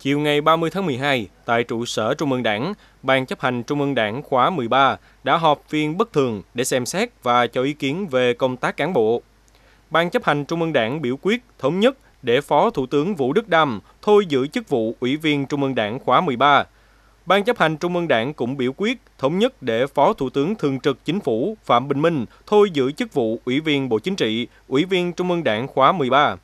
Chiều ngày 30 tháng 12, tại trụ sở Trung ương Đảng, Ban chấp hành Trung ương Đảng khóa 13 đã họp phiên bất thường để xem xét và cho ý kiến về công tác cán bộ. Ban chấp hành Trung ương Đảng biểu quyết thống nhất để Phó Thủ tướng Vũ Đức Đam thôi giữ chức vụ Ủy viên Trung ương Đảng khóa 13. Ban chấp hành Trung ương Đảng cũng biểu quyết thống nhất để Phó Thủ tướng Thường trực Chính phủ Phạm Bình Minh thôi giữ chức vụ Ủy viên Bộ Chính trị, Ủy viên Trung ương Đảng khóa 13.